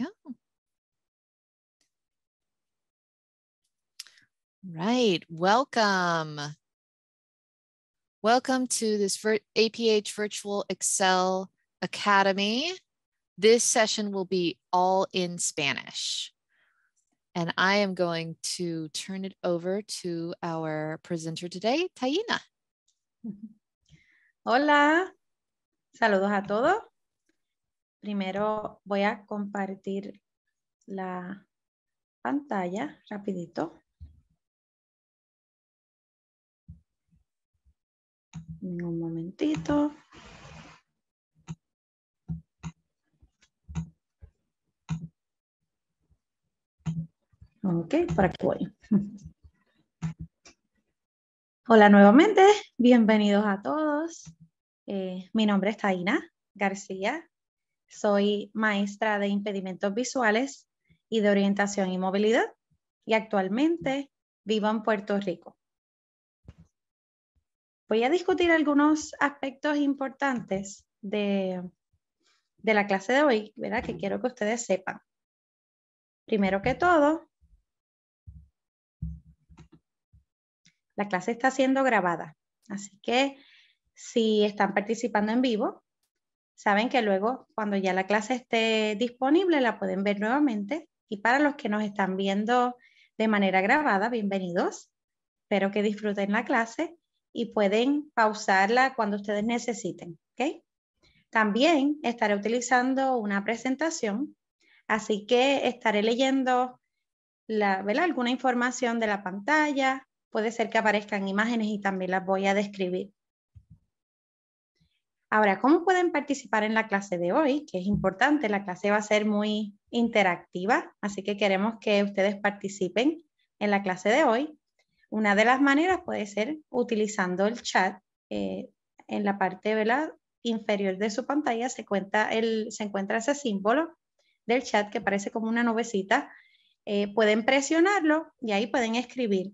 Yeah. Right, welcome. Welcome to this APH Virtual Excel Academy. This session will be all in Spanish. And I am going to turn it over to our presenter today, Taina. Hola, saludos a todos. Primero voy a compartir la pantalla rapidito. Un momentito. Ok, por aquí voy. Hola nuevamente, bienvenidos a todos. Eh, mi nombre es Taina García, soy maestra de impedimentos visuales y de orientación y movilidad y actualmente vivo en Puerto Rico. Voy a discutir algunos aspectos importantes de, la clase de hoy, ¿verdad? que quiero que ustedes sepan. Primero que todo, la clase está siendo grabada, así que si están participando en vivo, saben que luego cuando ya la clase esté disponible la pueden ver nuevamente. Y para los que nos están viendo de manera grabada, bienvenidos. Espero que disfruten la clase y pueden pausarla cuando ustedes necesiten. ¿okay? También estaré utilizando una presentación, así que estaré leyendo la, alguna información de la pantalla. Puede ser que aparezcan imágenes y también las voy a describir. Ahora, ¿cómo pueden participar en la clase de hoy? Que es importante, la clase va a ser muy interactiva, así que queremos que ustedes participen en la clase de hoy. Una de las maneras puede ser utilizando el chat. Eh, en la parte ¿verdad? inferior de su pantalla se, cuenta se encuentra ese símbolo del chat que parece como una nubecita. Eh, pueden presionarlo y ahí pueden escribir.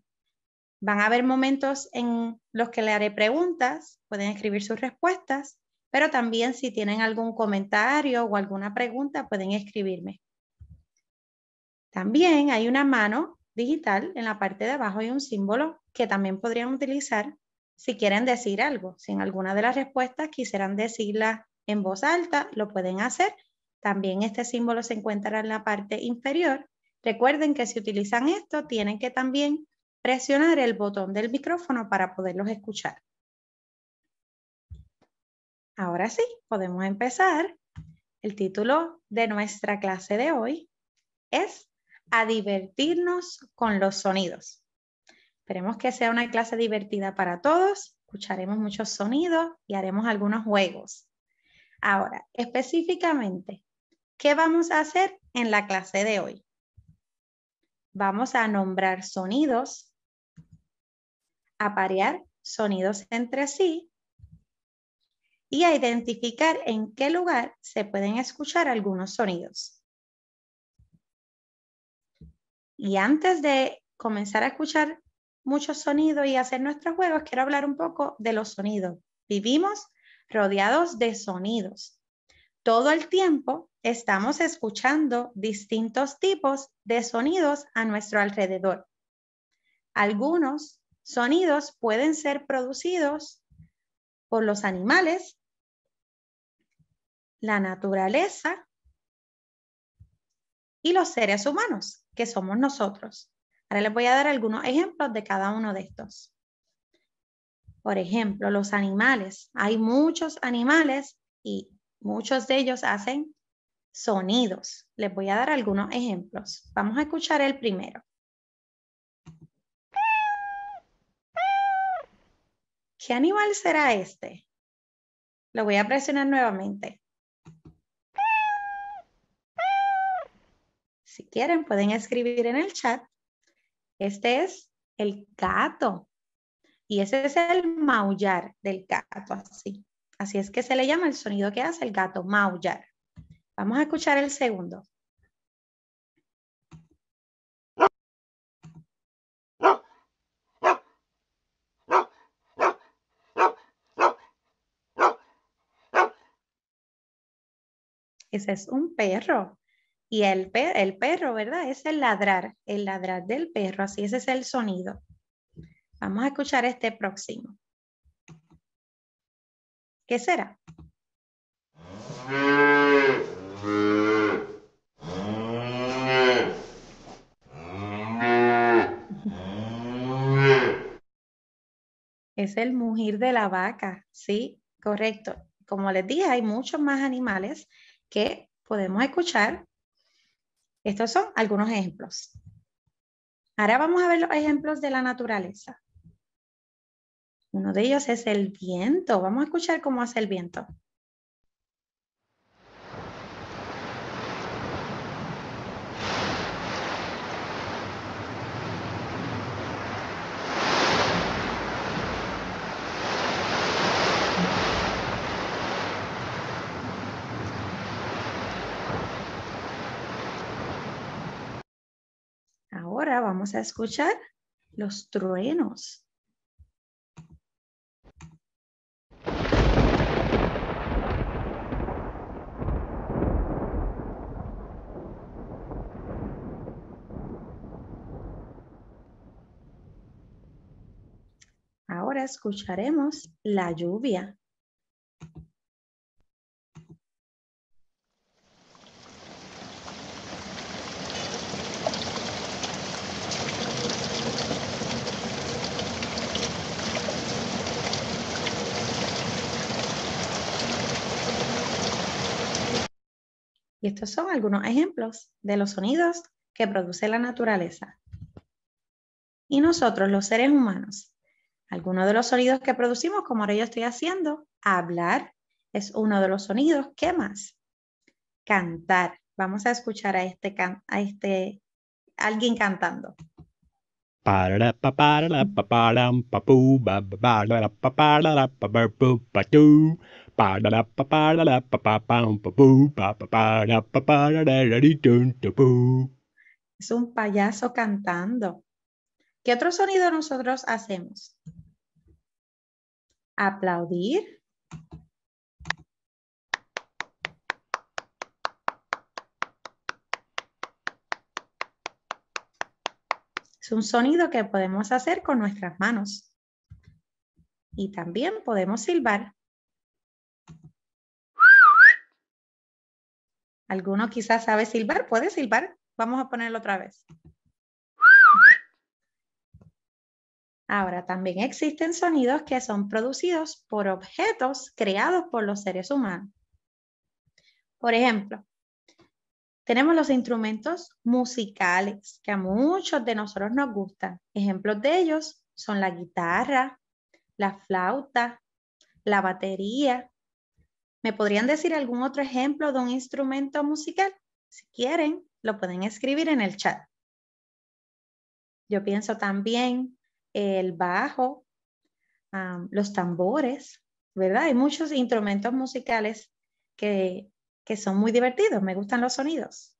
Van a haber momentos en los que le haré preguntas, pueden escribir sus respuestas pero también si tienen algún comentario o alguna pregunta, pueden escribirme. También hay una mano digital en la parte de abajo y un símbolo que también podrían utilizar si quieren decir algo. Si en alguna de las respuestas quisieran decirla en voz alta, lo pueden hacer. También este símbolo se encuentra en la parte inferior. Recuerden que si utilizan esto, tienen que también presionar el botón del micrófono para poderlos escuchar. Ahora sí, podemos empezar. El título de nuestra clase de hoy es A divertirnos con los sonidos. Esperemos que sea una clase divertida para todos. Escucharemos muchos sonidos y haremos algunos juegos. Ahora, específicamente, ¿qué vamos a hacer en la clase de hoy? Vamos a nombrar sonidos, a parear sonidos entre sí y a identificar en qué lugar se pueden escuchar algunos sonidos. Y antes de comenzar a escuchar muchos sonidos y hacer nuestros juegos, quiero hablar un poco de los sonidos. Vivimos rodeados de sonidos. Todo el tiempo estamos escuchando distintos tipos de sonidos a nuestro alrededor. Algunos sonidos pueden ser producidos por los animales, la naturaleza y los seres humanos, que somos nosotros. Ahora les voy a dar algunos ejemplos de cada uno de estos. Por ejemplo, los animales. Hay muchos animales y muchos de ellos hacen sonidos. Les voy a dar algunos ejemplos. Vamos a escuchar el primero. ¿Qué animal será este? Lo voy a presionar nuevamente. Si quieren, pueden escribir en el chat. Este es el gato. Y ese es el maullar del gato, así. Así es que se le llama el sonido que hace el gato, maullar. Vamos a escuchar el segundo. Ese es un perro. Y el, perro, ¿verdad? Es el ladrar, el ladrar del perro, así ese es el sonido. Vamos a escuchar este próximo. ¿Qué será? Es el mugir de la vaca, ¿sí? Correcto. Como les dije, hay muchos más animales que podemos escuchar. Estos son algunos ejemplos. Ahora vamos a ver los ejemplos de la naturaleza. Uno de ellos es el viento. Vamos a escuchar cómo hace el viento. ahora vamos a escuchar los truenos. Ahora escucharemos la lluvia. estos son algunos ejemplos de los sonidos que produce la naturaleza. Y nosotros, los seres humanos, algunos de los sonidos que producimos, como ahora yo estoy haciendo, hablar es uno de los sonidos. que más? Cantar. Vamos a escuchar a este, a este alguien cantando. Es un payaso cantando. ¿Qué otro sonido nosotros hacemos? Aplaudir. Es un sonido que podemos hacer con nuestras manos. Y también podemos silbar. Alguno quizás sabe silbar. ¿Puede silbar? Vamos a ponerlo otra vez. Ahora, también existen sonidos que son producidos por objetos creados por los seres humanos. Por ejemplo, tenemos los instrumentos musicales que a muchos de nosotros nos gustan. Ejemplos de ellos son la guitarra, la flauta, la batería, ¿Me podrían decir algún otro ejemplo de un instrumento musical? Si quieren, lo pueden escribir en el chat. Yo pienso también el bajo, los tambores, ¿verdad? Hay muchos instrumentos musicales que son muy divertidos, me gustan los sonidos.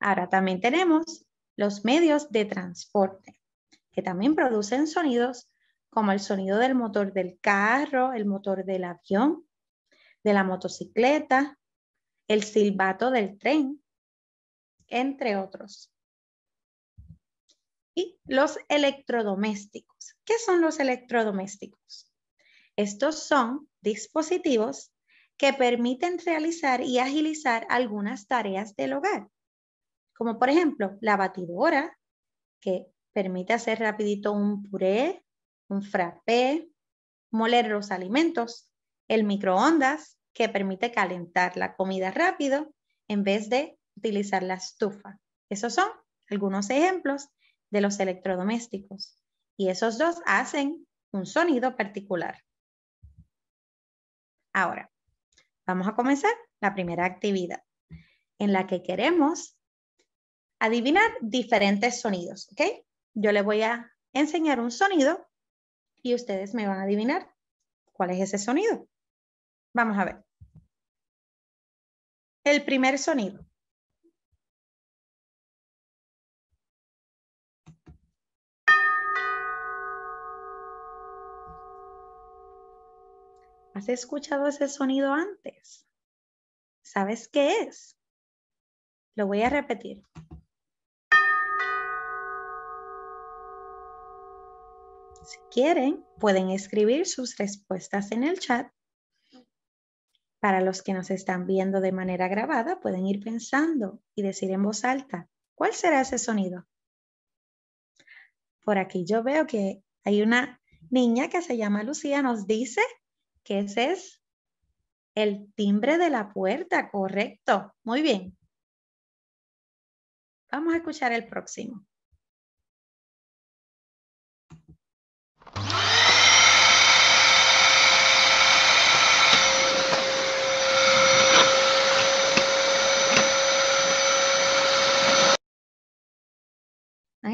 Ahora también tenemos los medios de transporte, que también producen sonidos como el sonido del motor del carro, el motor del avión, de la motocicleta, el silbato del tren, entre otros. Y los electrodomésticos. ¿Qué son los electrodomésticos? Estos son dispositivos que permiten realizar y agilizar algunas tareas del hogar, como por ejemplo la batidora, que permite hacer rapidito un puré, un frappé, moler los alimentos, el microondas que permite calentar la comida rápido en vez de utilizar la estufa. Esos son algunos ejemplos de los electrodomésticos y esos dos hacen un sonido particular. Ahora, vamos a comenzar la primera actividad en la que queremos adivinar diferentes sonidos, Yo le voy a enseñar un sonido y ustedes me van a adivinar cuál es ese sonido. Vamos a ver. El primer sonido. ¿Has escuchado ese sonido antes? ¿Sabes qué es? Lo voy a repetir. Si quieren, pueden escribir sus respuestas en el chat para los que nos están viendo de manera grabada, pueden ir pensando y decir en voz alta, ¿cuál será ese sonido? Por aquí yo veo que hay una niña que se llama Lucía, nos dice que ese es el timbre de la puerta, correcto. Muy bien. Vamos a escuchar el próximo.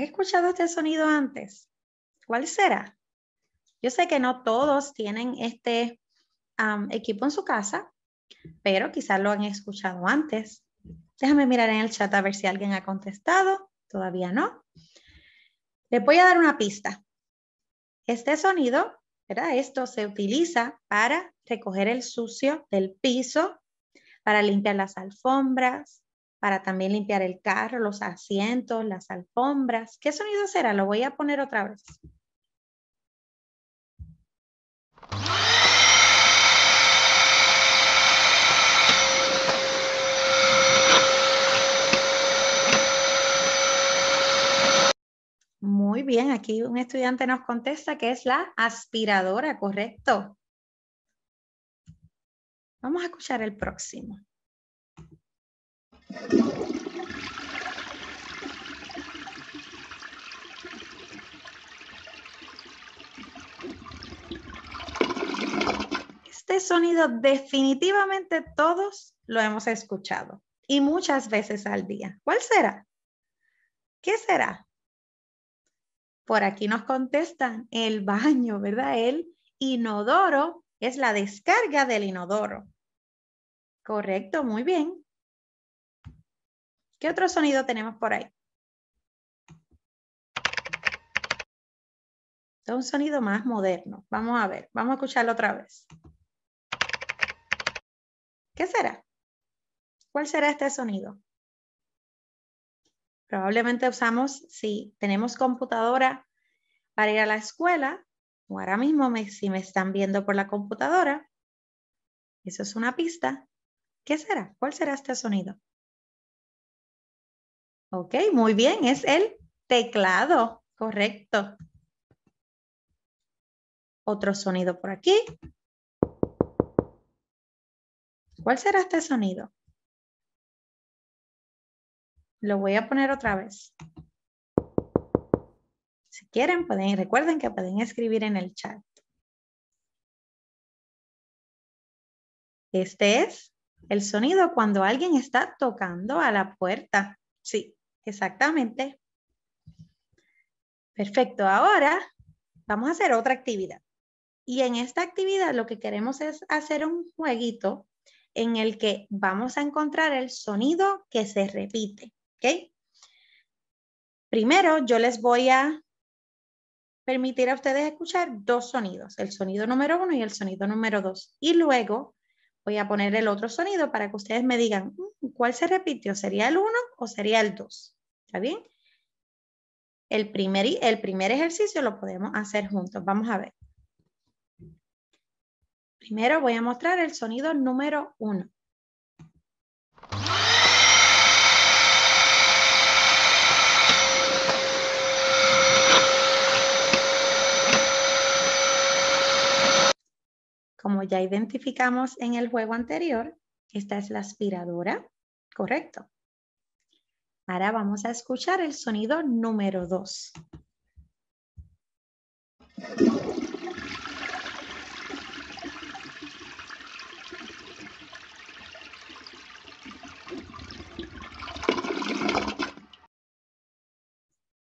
escuchado este sonido antes? ¿Cuál será? Yo sé que no todos tienen este equipo en su casa, pero quizás lo han escuchado antes. Déjame mirar en el chat a ver si alguien ha contestado. Todavía no. Les voy a dar una pista. Este sonido, ¿verdad? Esto se utiliza para recoger el sucio del piso, para limpiar las alfombras, para también limpiar el carro, los asientos, las alfombras. ¿Qué sonido será? Lo voy a poner otra vez. Muy bien, aquí un estudiante nos contesta que es la aspiradora, correcto. Vamos a escuchar el próximo. Este sonido definitivamente todos lo hemos escuchado y muchas veces al día. ¿Cuál será? ¿Qué será? Por aquí nos contestan el baño, ¿verdad? El inodoro es la descarga del inodoro. Correcto, muy bien. ¿Qué otro sonido tenemos por ahí? Es un sonido más moderno. Vamos a ver, vamos a escucharlo otra vez. ¿Qué será? ¿Cuál será este sonido? Probablemente usamos, si tenemos computadora para ir a la escuela, o ahora mismo si me están viendo por la computadora, eso es una pista. ¿Qué será? ¿Cuál será este sonido? Ok, muy bien, es el teclado, correcto. Otro sonido por aquí. ¿Cuál será este sonido? Lo voy a poner otra vez. Si quieren, pueden, recuerden que pueden escribir en el chat. Este es el sonido cuando alguien está tocando a la puerta. Sí, Exactamente. Perfecto. Ahora vamos a hacer otra actividad. Y en esta actividad lo que queremos es hacer un jueguito en el que vamos a encontrar el sonido que se repite. ¿Ok? Primero yo les voy a permitir a ustedes escuchar dos sonidos, el sonido número uno y el sonido número dos. Y luego voy a poner el otro sonido para que ustedes me digan, ¿Cuál se repitió? ¿Sería el 1 o sería el 2? ¿Está bien? El primer, el primer ejercicio lo podemos hacer juntos. Vamos a ver. Primero voy a mostrar el sonido número 1. Como ya identificamos en el juego anterior, esta es la aspiradora, correcto. Ahora vamos a escuchar el sonido número 2.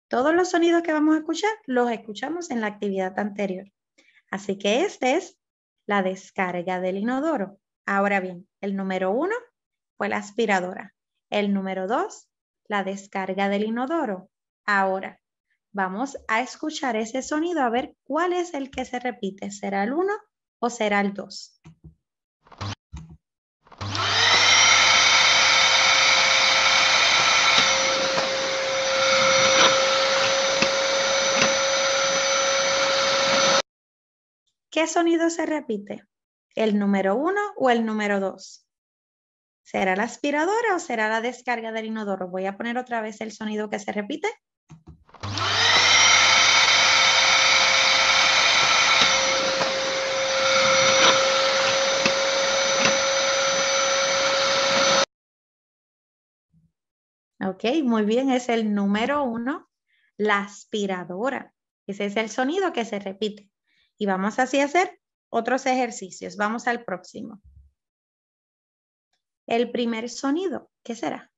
Todos los sonidos que vamos a escuchar los escuchamos en la actividad anterior. Así que esta es la descarga del inodoro. Ahora bien, el número uno fue la aspiradora. El número dos, la descarga del inodoro. Ahora, vamos a escuchar ese sonido a ver cuál es el que se repite. ¿Será el uno o será el dos? ¿Qué sonido se repite? ¿El número uno o el número dos? ¿Será la aspiradora o será la descarga del inodoro? Voy a poner otra vez el sonido que se repite. Ok, muy bien, es el número uno, la aspiradora. Ese es el sonido que se repite. Y vamos así a hacer otros ejercicios. Vamos al próximo. El primer sonido, ¿qué será?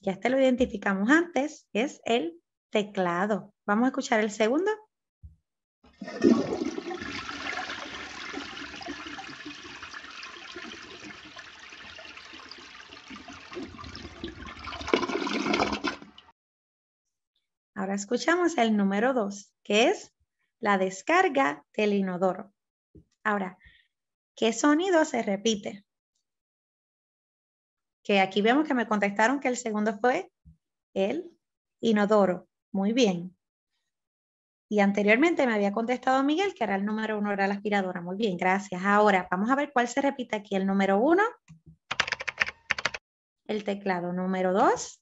Ya este lo identificamos antes, es el teclado. Vamos a escuchar el segundo. Ahora escuchamos el número 2, que es la descarga del inodoro. Ahora, ¿qué sonido se repite? Que aquí vemos que me contestaron que el segundo fue el inodoro. Muy bien. Y anteriormente me había contestado Miguel que era el número uno, era la aspiradora. Muy bien, gracias. Ahora vamos a ver cuál se repite aquí. El número uno, el teclado. Número dos,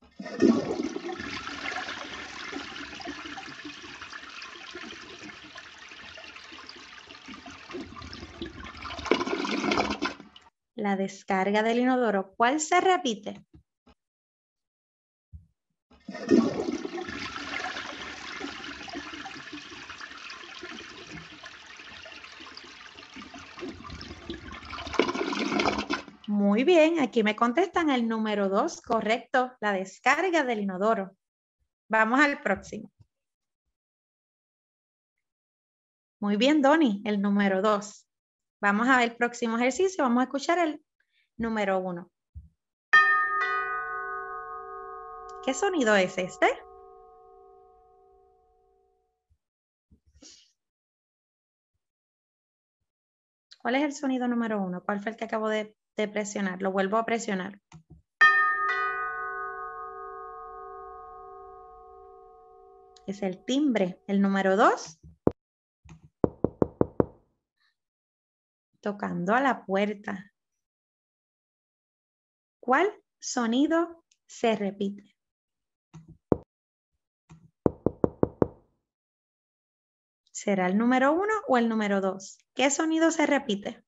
la descarga del inodoro, ¿cuál se repite? Muy bien, aquí me contestan el número 2, correcto, la descarga del inodoro. Vamos al próximo. Muy bien, Doni. el número 2. Vamos a ver el próximo ejercicio, vamos a escuchar el número uno. ¿Qué sonido es este? ¿Cuál es el sonido número uno? ¿Cuál fue el que acabo de, presionar? Lo vuelvo a presionar. Es el timbre. El número dos. tocando a la puerta. ¿Cuál sonido se repite? ¿Será el número uno o el número dos? ¿Qué sonido se repite?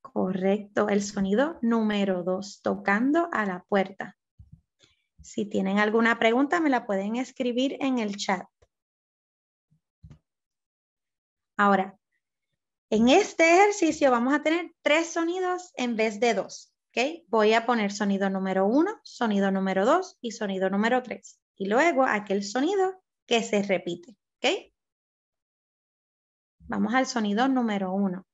Correcto, el sonido número dos, tocando a la puerta. Si tienen alguna pregunta, me la pueden escribir en el chat. Ahora, en este ejercicio vamos a tener tres sonidos en vez de dos. Voy a poner sonido número uno, sonido número dos y sonido número tres. Y luego aquel sonido que se repite. Vamos al sonido número uno.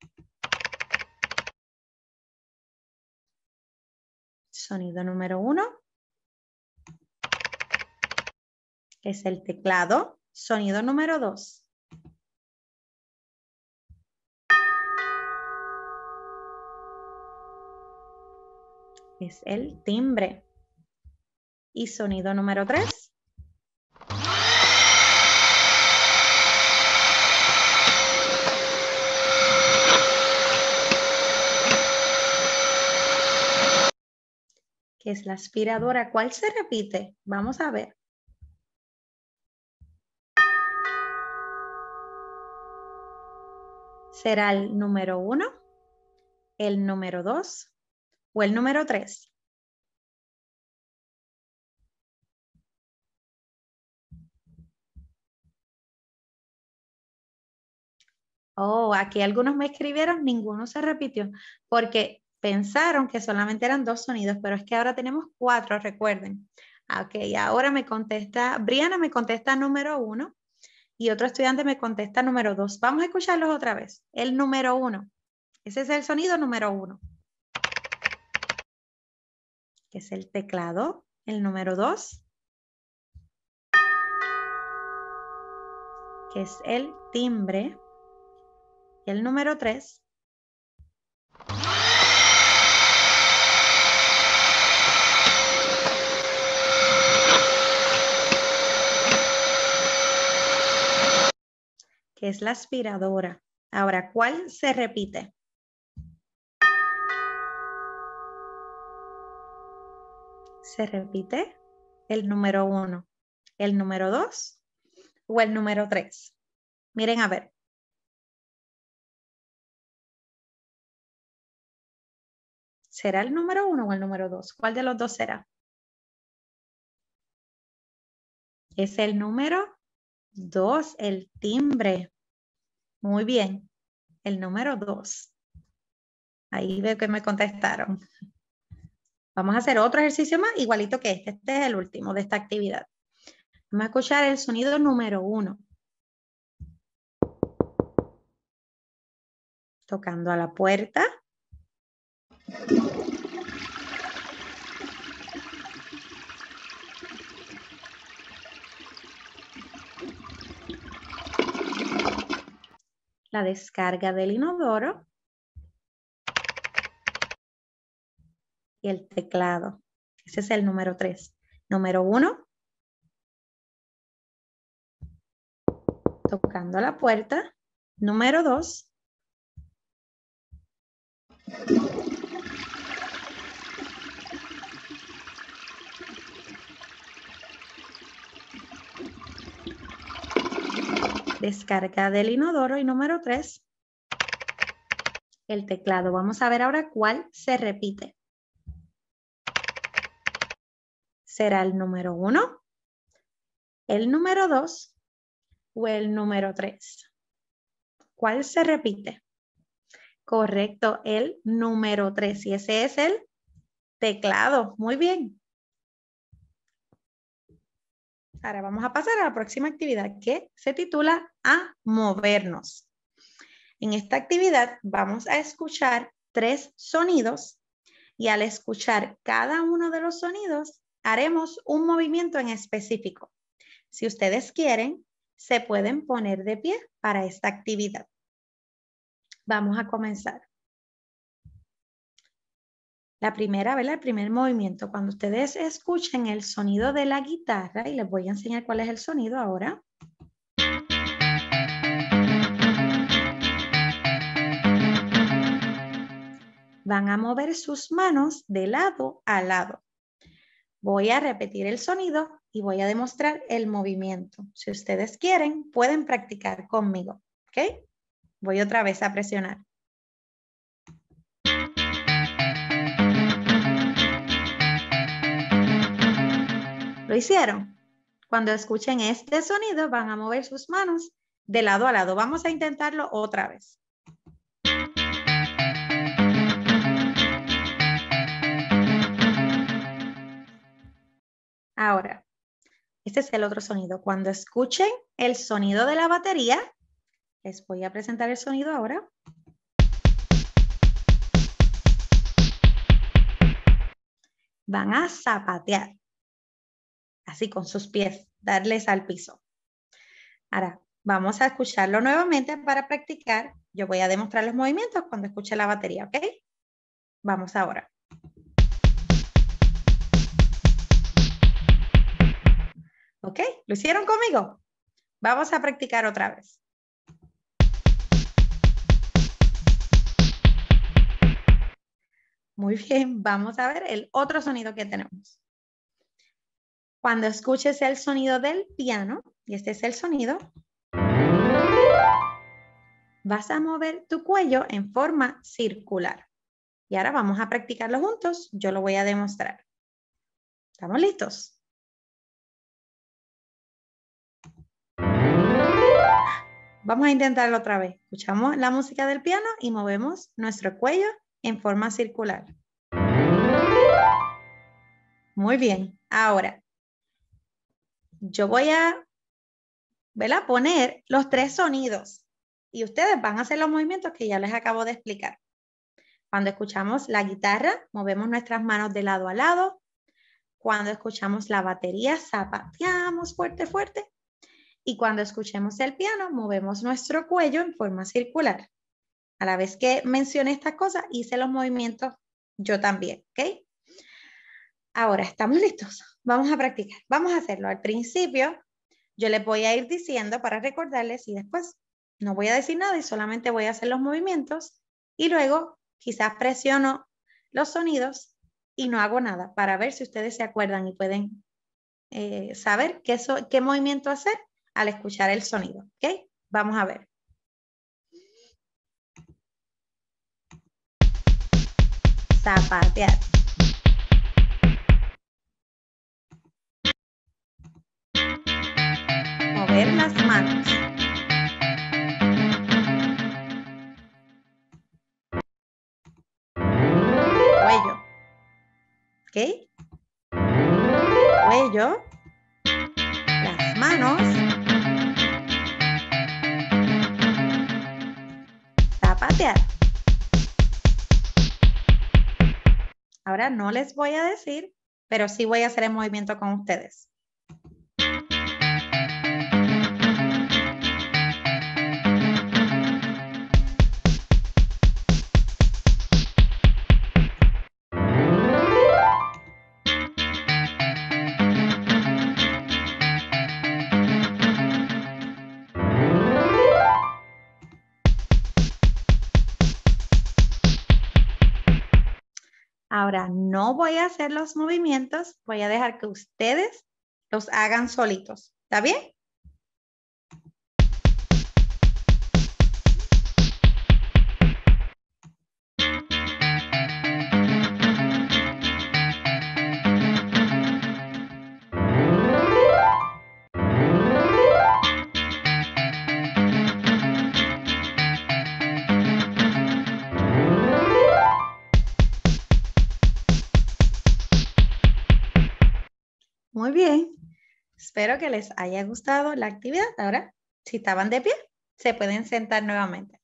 Sonido número uno. Es el teclado. Sonido número dos. es el timbre. Y sonido número tres. Que es la aspiradora. ¿Cuál se repite? Vamos a ver. Será el número uno, el número dos, o el número 3? Oh, aquí algunos me escribieron, ninguno se repitió, porque pensaron que solamente eran dos sonidos, pero es que ahora tenemos cuatro, recuerden. Ok, ahora me contesta, Briana me contesta número uno y otro estudiante me contesta número dos. Vamos a escucharlos otra vez. El número uno. Ese es el sonido número uno que es el teclado, el número 2, que es el timbre, y el número 3, que es la aspiradora. Ahora, ¿cuál se repite? se repite el número uno, el número dos o el número tres. Miren a ver. ¿Será el número uno o el número dos? ¿Cuál de los dos será? Es el número dos, el timbre. Muy bien, el número dos. Ahí veo que me contestaron. Vamos a hacer otro ejercicio más, igualito que este. Este es el último de esta actividad. Vamos a escuchar el sonido número uno. Tocando a la puerta. La descarga del inodoro. y el teclado. Ese es el número tres. Número uno, tocando la puerta. Número dos, descarga del inodoro y número tres, el teclado. Vamos a ver ahora cuál se repite. será el número uno, el número dos o el número tres. ¿Cuál se repite? Correcto, el número tres. Y ese es el teclado. Muy bien. Ahora vamos a pasar a la próxima actividad que se titula A movernos. En esta actividad vamos a escuchar tres sonidos y al escuchar cada uno de los sonidos haremos un movimiento en específico. Si ustedes quieren, se pueden poner de pie para esta actividad. Vamos a comenzar. La primera, ¿verdad? El primer movimiento. Cuando ustedes escuchen el sonido de la guitarra, y les voy a enseñar cuál es el sonido ahora. Van a mover sus manos de lado a lado. Voy a repetir el sonido y voy a demostrar el movimiento. Si ustedes quieren, pueden practicar conmigo. Voy otra vez a presionar. ¿Lo hicieron? Cuando escuchen este sonido van a mover sus manos de lado a lado. Vamos a intentarlo otra vez. Ahora, este es el otro sonido. Cuando escuchen el sonido de la batería, les voy a presentar el sonido ahora. Van a zapatear, así con sus pies, darles al piso. Ahora, vamos a escucharlo nuevamente para practicar. Yo voy a demostrar los movimientos cuando escuche la batería, ¿ok? Vamos ahora. ¿Ok? ¿Lo hicieron conmigo? Vamos a practicar otra vez. Muy bien, vamos a ver el otro sonido que tenemos. Cuando escuches el sonido del piano, y este es el sonido, vas a mover tu cuello en forma circular. Y ahora vamos a practicarlo juntos, yo lo voy a demostrar. ¿Estamos listos? Vamos a intentarlo otra vez. Escuchamos la música del piano y movemos nuestro cuello en forma circular. Muy bien. Ahora, yo voy a poner los tres sonidos y ustedes van a hacer los movimientos que ya les acabo de explicar. Cuando escuchamos la guitarra, movemos nuestras manos de lado a lado. Cuando escuchamos la batería, zapateamos fuerte, fuerte y cuando escuchemos el piano movemos nuestro cuello en forma circular. A la vez que mencioné estas cosas, hice los movimientos yo también, ¿ok? Ahora, ¿estamos listos? Vamos a practicar. Vamos a hacerlo. Al principio, yo les voy a ir diciendo para recordarles y después no voy a decir nada y solamente voy a hacer los movimientos y luego quizás presiono los sonidos y no hago nada para ver si ustedes se acuerdan y pueden eh, saber qué movimiento hacer al escuchar el sonido. ¿Ok? Vamos a ver. Zapatear. Mover las manos. Cuello. ¿Ok? Cuello. Las manos. patear. Ahora no les voy a decir, pero sí voy a hacer el movimiento con ustedes. no voy a hacer los movimientos, voy a dejar que ustedes los hagan solitos. ¿Está bien? Espero que les haya gustado la actividad. Ahora, si estaban de pie, se pueden sentar nuevamente.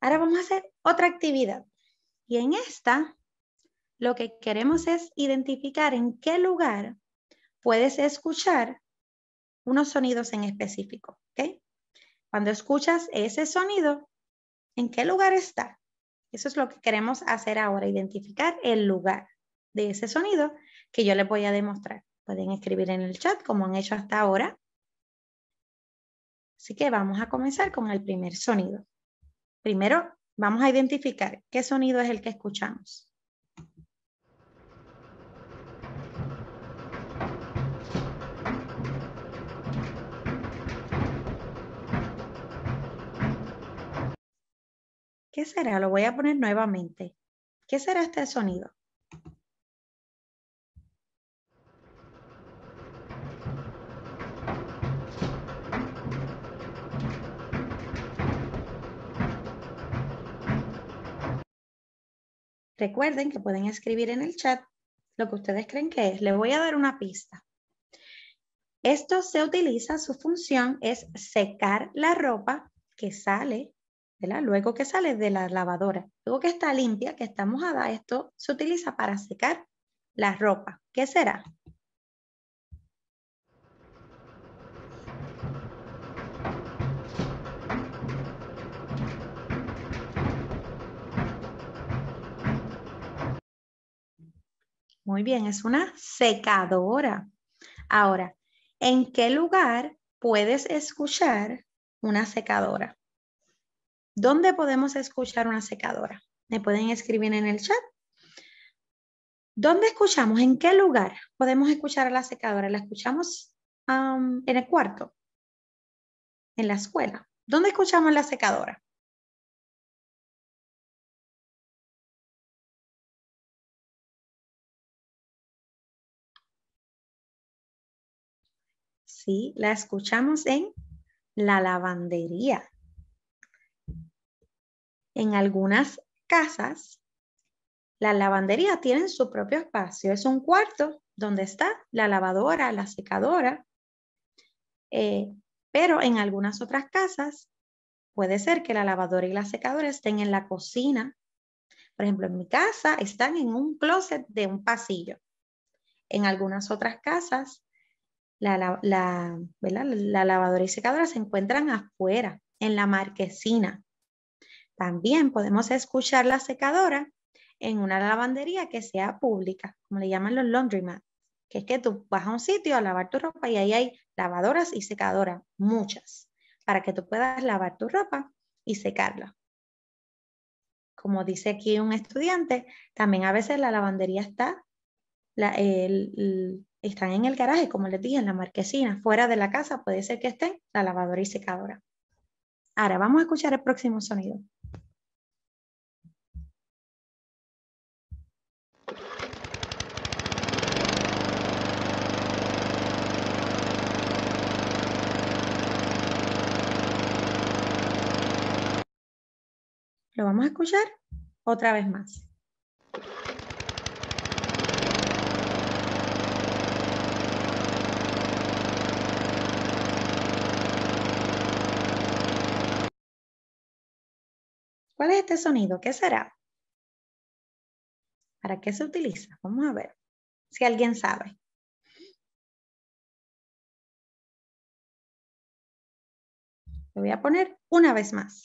Ahora vamos a hacer otra actividad. Y en esta, lo que queremos es identificar en qué lugar puedes escuchar unos sonidos en específico. Cuando escuchas ese sonido, ¿en qué lugar está? Eso es lo que queremos hacer ahora, identificar el lugar de ese sonido que yo les voy a demostrar. Pueden escribir en el chat como han hecho hasta ahora. Así que vamos a comenzar con el primer sonido. Primero vamos a identificar qué sonido es el que escuchamos. ¿Qué será? Lo voy a poner nuevamente. ¿Qué será este sonido? Recuerden que pueden escribir en el chat lo que ustedes creen que es. Le voy a dar una pista. Esto se utiliza, su función es secar la ropa que sale, ¿verdad? luego que sale de la lavadora. Luego que está limpia, que está mojada, esto se utiliza para secar la ropa. ¿Qué será? Muy bien, es una secadora. Ahora, ¿en qué lugar puedes escuchar una secadora? ¿Dónde podemos escuchar una secadora? Me pueden escribir en el chat. ¿Dónde escuchamos? ¿En qué lugar podemos escuchar a la secadora? ¿La escuchamos en el cuarto? ¿En la escuela? ¿Dónde escuchamos la secadora? la escuchamos en la lavandería. En algunas casas, la lavandería tiene su propio espacio. Es un cuarto donde está la lavadora, la secadora. Eh, pero en algunas otras casas puede ser que la lavadora y la secadora estén en la cocina. Por ejemplo, en mi casa están en un closet de un pasillo. En algunas otras casas la, lavadora y secadora se encuentran afuera, en la marquesina. También podemos escuchar la secadora en una lavandería que sea pública, como le llaman los laundromats, que es que tú vas a un sitio a lavar tu ropa y ahí hay lavadoras y secadoras, muchas, para que tú puedas lavar tu ropa y secarla. Como dice aquí un estudiante, también a veces la lavandería está la, están en el garaje, como les dije, en la marquesina, fuera de la casa, puede ser que estén la lavadora y secadora. Ahora vamos a escuchar el próximo sonido. Lo vamos a escuchar otra vez más. ¿Cuál es este sonido? ¿Qué será? ¿Para qué se utiliza? Vamos a ver si alguien sabe. Lo voy a poner una vez más.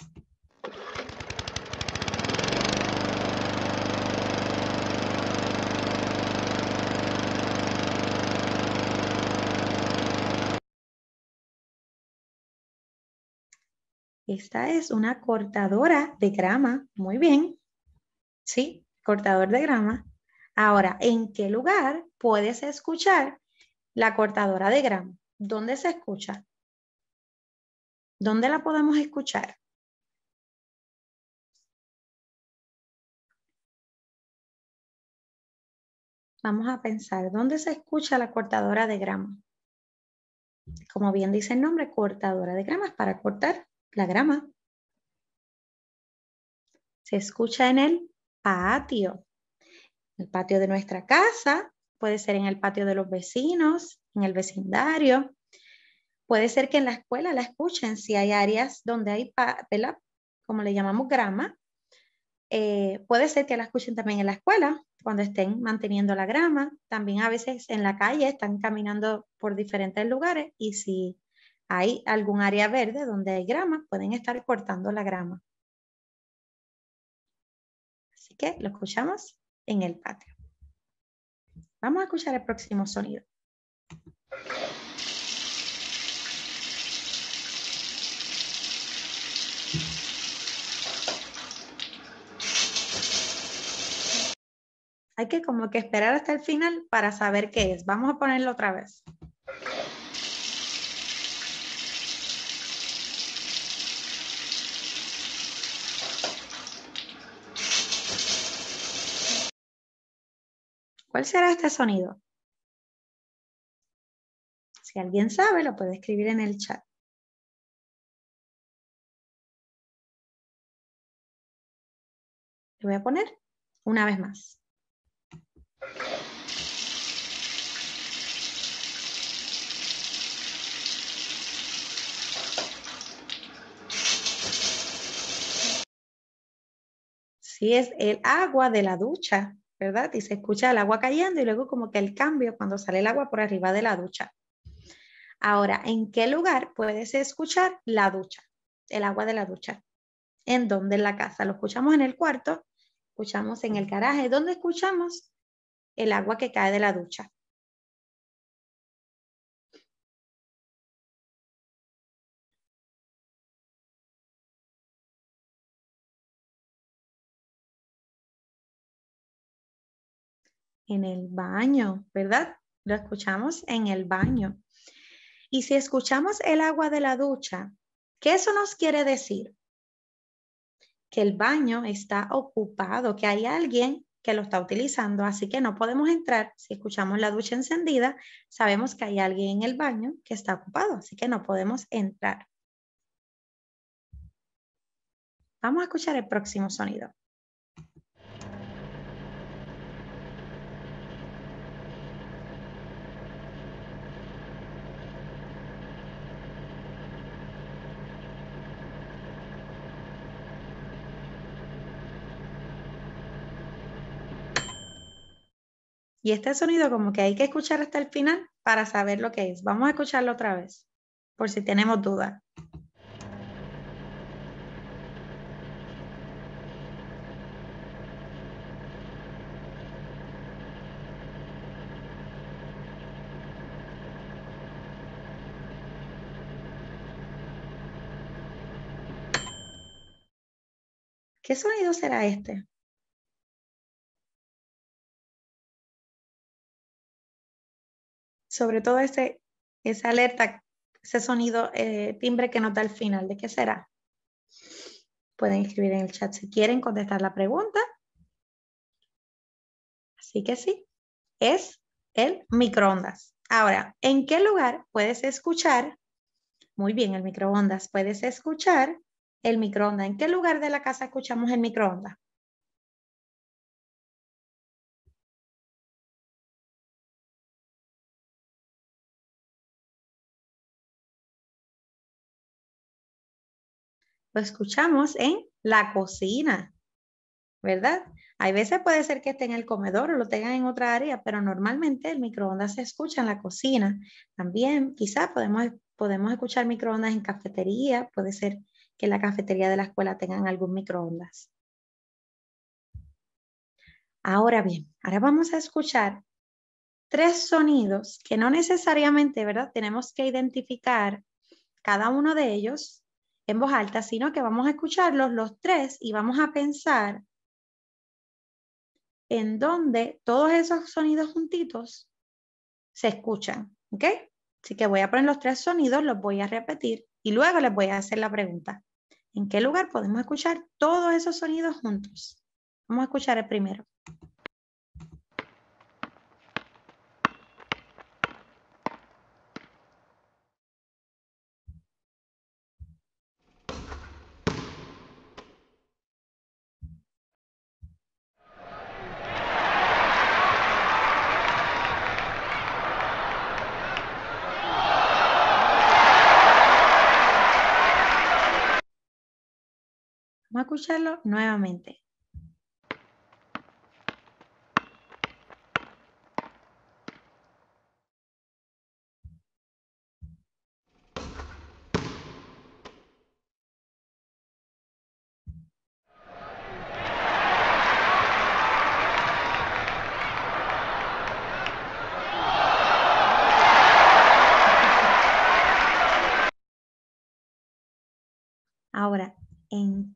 Esta es una cortadora de grama. Muy bien. ¿Sí? Cortador de grama. Ahora, ¿en qué lugar puedes escuchar la cortadora de grama? ¿Dónde se escucha? ¿Dónde la podemos escuchar? Vamos a pensar, ¿dónde se escucha la cortadora de grama? Como bien dice el nombre, cortadora de es para cortar la grama. Se escucha en el patio. El patio de nuestra casa, puede ser en el patio de los vecinos, en el vecindario. Puede ser que en la escuela la escuchen si hay áreas donde hay, como le llamamos grama. Eh, puede ser que la escuchen también en la escuela, cuando estén manteniendo la grama. También a veces en la calle están caminando por diferentes lugares y si hay algún área verde donde hay grama, pueden estar cortando la grama. Así que lo escuchamos en el patio. Vamos a escuchar el próximo sonido. Hay que como que esperar hasta el final para saber qué es. Vamos a ponerlo otra vez. ¿Cuál será este sonido? Si alguien sabe, lo puede escribir en el chat. Le voy a poner una vez más. Si es el agua de la ducha, ¿verdad? Y se escucha el agua cayendo y luego como que el cambio cuando sale el agua por arriba de la ducha. Ahora, ¿en qué lugar puedes escuchar la ducha? El agua de la ducha. ¿En dónde? En la casa. Lo escuchamos en el cuarto, escuchamos en el garaje. ¿Dónde escuchamos? El agua que cae de la ducha. en el baño, ¿verdad? Lo escuchamos en el baño. Y si escuchamos el agua de la ducha, ¿qué eso nos quiere decir? Que el baño está ocupado, que hay alguien que lo está utilizando, así que no podemos entrar. Si escuchamos la ducha encendida, sabemos que hay alguien en el baño que está ocupado, así que no podemos entrar. Vamos a escuchar el próximo sonido. Y este sonido como que hay que escuchar hasta el final para saber lo que es. Vamos a escucharlo otra vez, por si tenemos dudas. ¿Qué sonido será este? sobre todo ese, esa alerta, ese sonido, eh, timbre que nota al final. ¿De qué será? Pueden escribir en el chat si quieren contestar la pregunta. Así que sí, es el microondas. Ahora, ¿en qué lugar puedes escuchar? Muy bien, el microondas. Puedes escuchar el microondas. ¿En qué lugar de la casa escuchamos el microondas? lo escuchamos en la cocina, ¿verdad? Hay veces puede ser que esté en el comedor o lo tengan en otra área, pero normalmente el microondas se escucha en la cocina. También quizá podemos, podemos escuchar microondas en cafetería, puede ser que en la cafetería de la escuela tengan algún microondas. Ahora bien, ahora vamos a escuchar tres sonidos que no necesariamente, ¿verdad? Tenemos que identificar cada uno de ellos en voz alta, sino que vamos a escucharlos los tres y vamos a pensar en dónde todos esos sonidos juntitos se escuchan. ¿Ok? Así que voy a poner los tres sonidos, los voy a repetir y luego les voy a hacer la pregunta. ¿En qué lugar podemos escuchar todos esos sonidos juntos? Vamos a escuchar el primero. escucharlo nuevamente.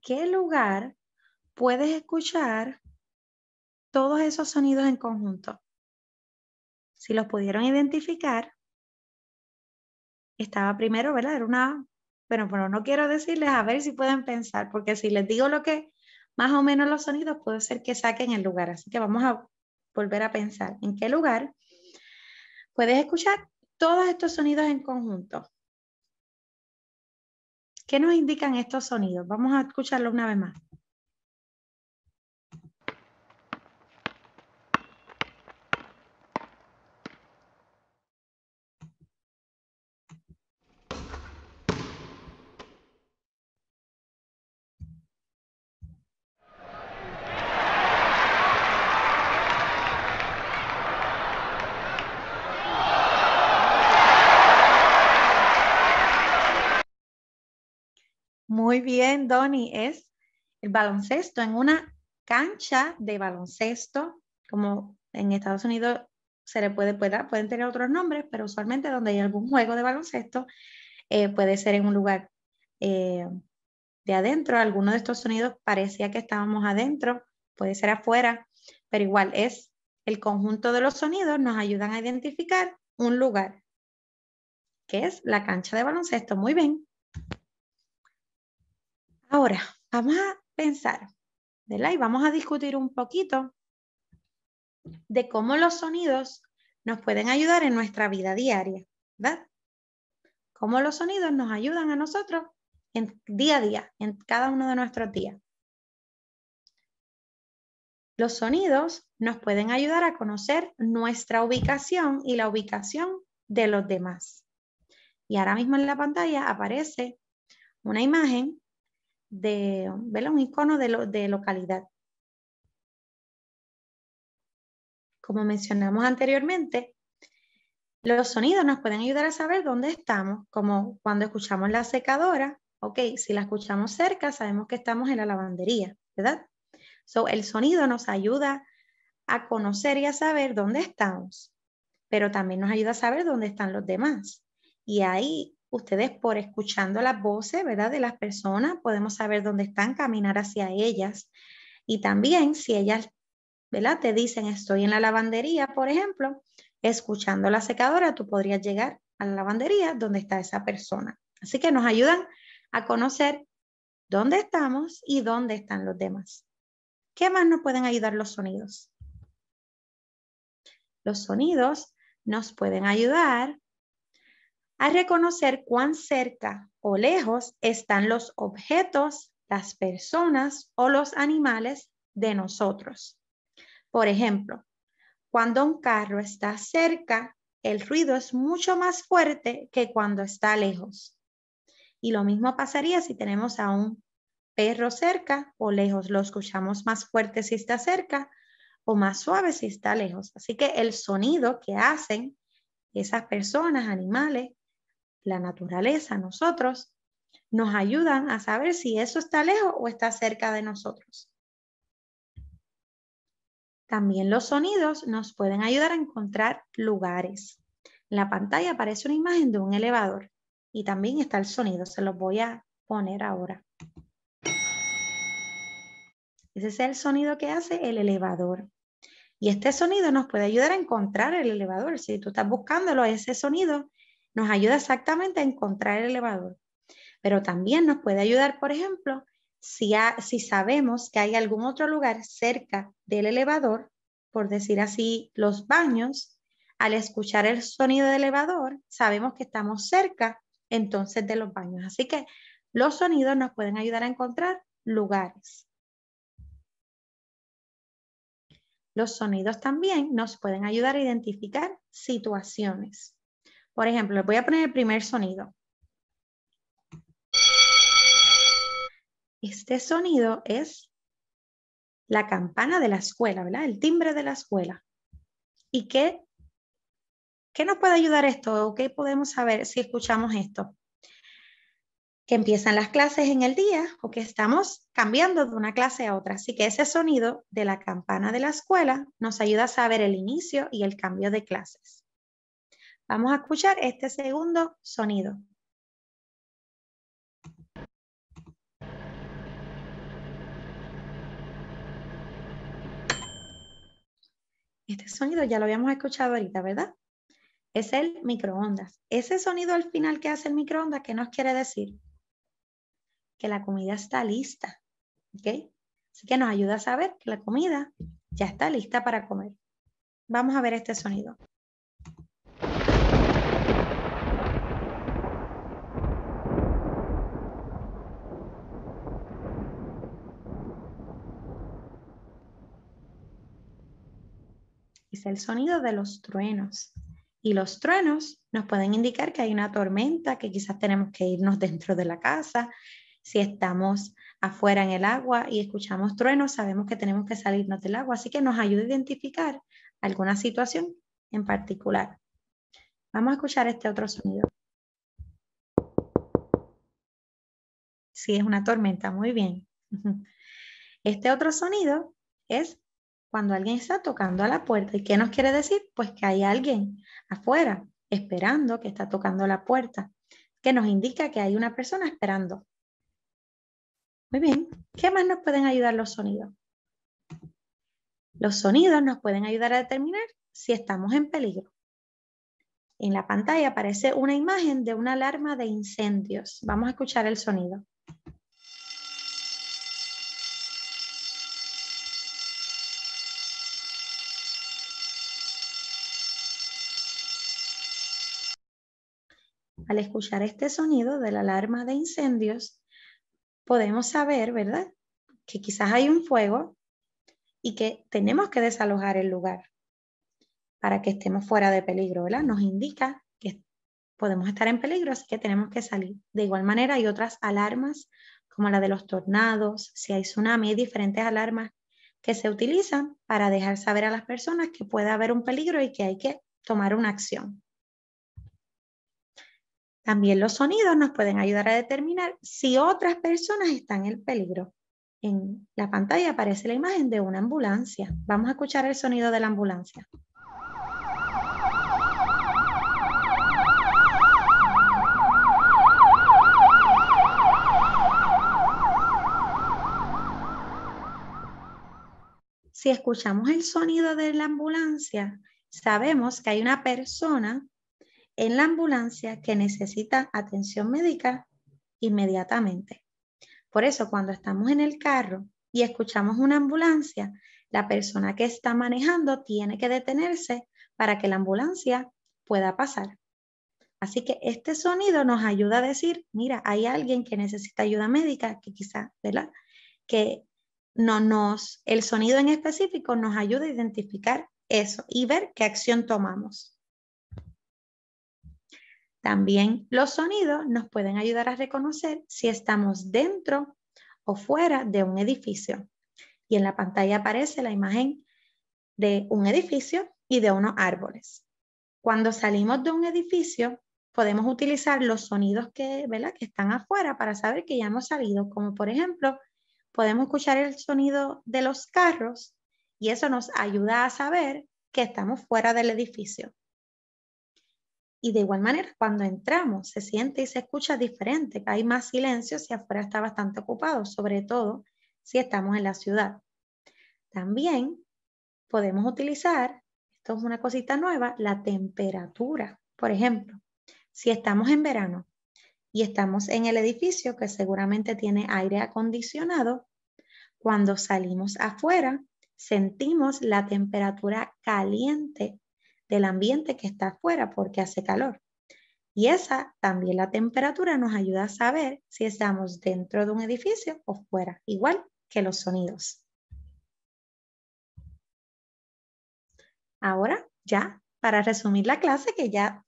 qué lugar puedes escuchar todos esos sonidos en conjunto. Si los pudieron identificar, estaba primero, ¿verdad? Era una, bueno, pero no quiero decirles a ver si pueden pensar, porque si les digo lo que más o menos los sonidos, puede ser que saquen el lugar. Así que vamos a volver a pensar en qué lugar puedes escuchar todos estos sonidos en conjunto. ¿Qué nos indican estos sonidos? Vamos a escucharlo una vez más. Muy bien, Donny, es el baloncesto en una cancha de baloncesto, como en Estados Unidos se le puede, pueden tener otros nombres, pero usualmente donde hay algún juego de baloncesto eh, puede ser en un lugar eh, de adentro. Algunos de estos sonidos parecía que estábamos adentro, puede ser afuera, pero igual es el conjunto de los sonidos nos ayudan a identificar un lugar, que es la cancha de baloncesto. Muy bien. Ahora, vamos a pensar, Y vamos a discutir un poquito de cómo los sonidos nos pueden ayudar en nuestra vida diaria, ¿verdad? Cómo los sonidos nos ayudan a nosotros en día a día, en cada uno de nuestros días. Los sonidos nos pueden ayudar a conocer nuestra ubicación y la ubicación de los demás. Y ahora mismo en la pantalla aparece una imagen de, Un icono de, localidad. Como mencionamos anteriormente, los sonidos nos pueden ayudar a saber dónde estamos, como cuando escuchamos la secadora, ok, si la escuchamos cerca, sabemos que estamos en la lavandería, ¿verdad? So, el sonido nos ayuda a conocer y a saber dónde estamos, pero también nos ayuda a saber dónde están los demás. Y ahí ustedes por escuchando las voces, De las personas, podemos saber dónde están, caminar hacia ellas. Y también si ellas, Te dicen, estoy en la lavandería, por ejemplo, escuchando la secadora, tú podrías llegar a la lavandería donde está esa persona. Así que nos ayudan a conocer dónde estamos y dónde están los demás. ¿Qué más nos pueden ayudar los sonidos? Los sonidos nos pueden ayudar a reconocer cuán cerca o lejos están los objetos, las personas o los animales de nosotros. Por ejemplo, cuando un carro está cerca, el ruido es mucho más fuerte que cuando está lejos. Y lo mismo pasaría si tenemos a un perro cerca o lejos. Lo escuchamos más fuerte si está cerca o más suave si está lejos. Así que el sonido que hacen esas personas, animales, la naturaleza, nosotros, nos ayudan a saber si eso está lejos o está cerca de nosotros. También los sonidos nos pueden ayudar a encontrar lugares. En la pantalla aparece una imagen de un elevador y también está el sonido, se los voy a poner ahora. Ese es el sonido que hace el elevador. Y este sonido nos puede ayudar a encontrar el elevador. Si tú estás buscándolo, ese sonido nos ayuda exactamente a encontrar el elevador, pero también nos puede ayudar, por ejemplo, si, sabemos que hay algún otro lugar cerca del elevador, por decir así, los baños, al escuchar el sonido del elevador, sabemos que estamos cerca entonces de los baños. Así que los sonidos nos pueden ayudar a encontrar lugares. Los sonidos también nos pueden ayudar a identificar situaciones. Por ejemplo, les voy a poner el primer sonido. Este sonido es la campana de la escuela, ¿verdad? El timbre de la escuela. ¿Y qué, qué nos puede ayudar esto? ¿O qué podemos saber si escuchamos esto? Que empiezan las clases en el día o que estamos cambiando de una clase a otra. Así que ese sonido de la campana de la escuela nos ayuda a saber el inicio y el cambio de clases. Vamos a escuchar este segundo sonido. Este sonido ya lo habíamos escuchado ahorita, ¿verdad? Es el microondas. Ese sonido al final que hace el microondas, ¿qué nos quiere decir? Que la comida está lista, ¿ok? Así que nos ayuda a saber que la comida ya está lista para comer. Vamos a ver este sonido. el sonido de los truenos. Y los truenos nos pueden indicar que hay una tormenta, que quizás tenemos que irnos dentro de la casa. Si estamos afuera en el agua y escuchamos truenos, sabemos que tenemos que salirnos del agua. Así que nos ayuda a identificar alguna situación en particular. Vamos a escuchar este otro sonido. Sí, es una tormenta, muy bien. Este otro sonido es cuando alguien está tocando a la puerta. ¿Y qué nos quiere decir? Pues que hay alguien afuera esperando, que está tocando la puerta, que nos indica que hay una persona esperando. Muy bien, ¿qué más nos pueden ayudar los sonidos? Los sonidos nos pueden ayudar a determinar si estamos en peligro. En la pantalla aparece una imagen de una alarma de incendios. Vamos a escuchar el sonido. al escuchar este sonido de la alarma de incendios, podemos saber, ¿verdad? Que quizás hay un fuego y que tenemos que desalojar el lugar para que estemos fuera de peligro, ¿verdad? Nos indica que podemos estar en peligro, así que tenemos que salir. De igual manera, hay otras alarmas, como la de los tornados, si hay tsunami, hay diferentes alarmas que se utilizan para dejar saber a las personas que puede haber un peligro y que hay que tomar una acción. También los sonidos nos pueden ayudar a determinar si otras personas están en peligro. En la pantalla aparece la imagen de una ambulancia. Vamos a escuchar el sonido de la ambulancia. Si escuchamos el sonido de la ambulancia, sabemos que hay una persona en la ambulancia que necesita atención médica inmediatamente. Por eso cuando estamos en el carro y escuchamos una ambulancia, la persona que está manejando tiene que detenerse para que la ambulancia pueda pasar. Así que este sonido nos ayuda a decir, mira, hay alguien que necesita ayuda médica, que quizá, ¿verdad? Que no nos, el sonido en específico nos ayuda a identificar eso y ver qué acción tomamos. También los sonidos nos pueden ayudar a reconocer si estamos dentro o fuera de un edificio. Y en la pantalla aparece la imagen de un edificio y de unos árboles. Cuando salimos de un edificio, podemos utilizar los sonidos que, que están afuera para saber que ya hemos salido, como por ejemplo, podemos escuchar el sonido de los carros y eso nos ayuda a saber que estamos fuera del edificio. Y de igual manera, cuando entramos, se siente y se escucha diferente, que hay más silencio si afuera está bastante ocupado, sobre todo si estamos en la ciudad. También podemos utilizar, esto es una cosita nueva, la temperatura. Por ejemplo, si estamos en verano y estamos en el edificio que seguramente tiene aire acondicionado, cuando salimos afuera sentimos la temperatura caliente del ambiente que está afuera porque hace calor. Y esa también la temperatura nos ayuda a saber si estamos dentro de un edificio o fuera, igual que los sonidos. Ahora, ya, para resumir la clase, que ya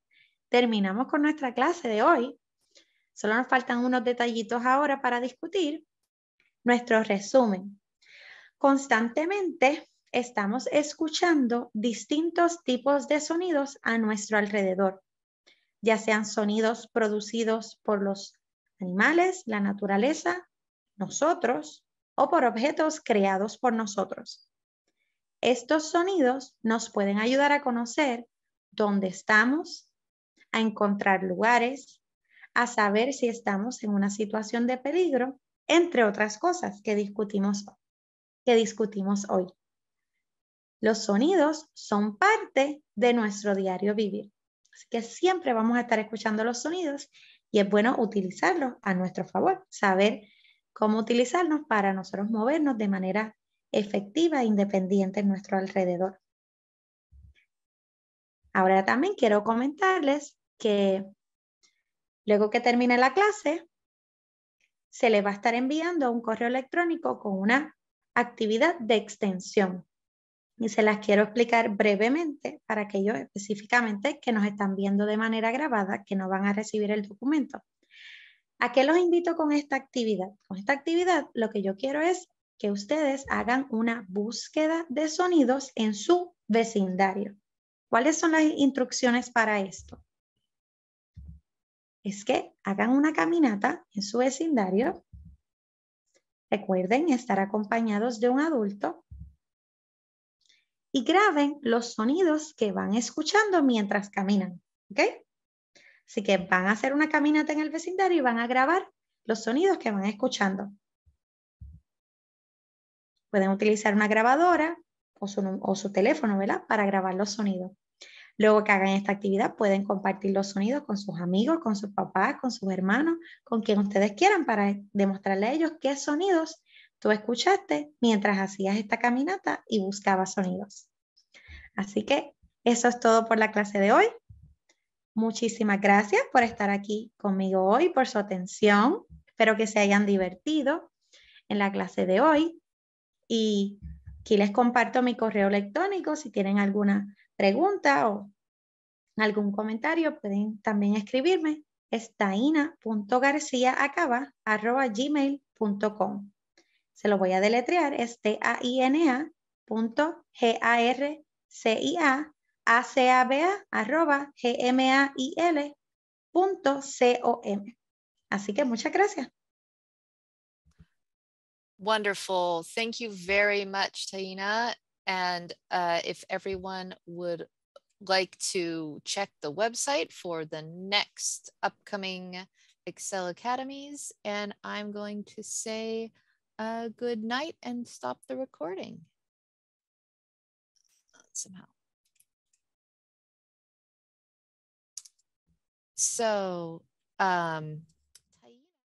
terminamos con nuestra clase de hoy, solo nos faltan unos detallitos ahora para discutir nuestro resumen. Constantemente estamos escuchando distintos tipos de sonidos a nuestro alrededor, ya sean sonidos producidos por los animales, la naturaleza, nosotros o por objetos creados por nosotros. Estos sonidos nos pueden ayudar a conocer dónde estamos, a encontrar lugares, a saber si estamos en una situación de peligro, entre otras cosas que discutimos, que discutimos hoy. Los sonidos son parte de nuestro diario vivir. Así que siempre vamos a estar escuchando los sonidos y es bueno utilizarlos a nuestro favor, saber cómo utilizarlos para nosotros movernos de manera efectiva e independiente en nuestro alrededor. Ahora también quiero comentarles que luego que termine la clase, se le va a estar enviando un correo electrónico con una actividad de extensión y se las quiero explicar brevemente para aquellos específicamente que nos están viendo de manera grabada, que no van a recibir el documento. ¿A qué los invito con esta actividad? Con esta actividad lo que yo quiero es que ustedes hagan una búsqueda de sonidos en su vecindario. ¿Cuáles son las instrucciones para esto? Es que hagan una caminata en su vecindario. Recuerden estar acompañados de un adulto y graben los sonidos que van escuchando mientras caminan. Así que van a hacer una caminata en el vecindario y van a grabar los sonidos que van escuchando. Pueden utilizar una grabadora o su, teléfono, ¿verdad? Para grabar los sonidos. Luego que hagan esta actividad, pueden compartir los sonidos con sus amigos, con sus papás, con sus hermanos, con quien ustedes quieran para demostrarle a ellos qué sonidos tú escuchaste mientras hacías esta caminata y buscabas sonidos. Así que eso es todo por la clase de hoy. Muchísimas gracias por estar aquí conmigo hoy, por su atención. Espero que se hayan divertido en la clase de hoy. Y aquí les comparto mi correo electrónico. Si tienen alguna pregunta o algún comentario, pueden también escribirme. estaina.garcíaacaba@gmail.com Se lo voy a deletrear, es T-A-I-N-A punto G-A-R-C-I-A A-C-A-B-A arroba G-M-A-I-L punto C-O-M. Así que muchas gracias. Wonderful. Thank you very much, Taina. And uh, if everyone would like to check the website for the next upcoming Excel Academies, and I'm going to say, a good night and stop the recording somehow. So, um,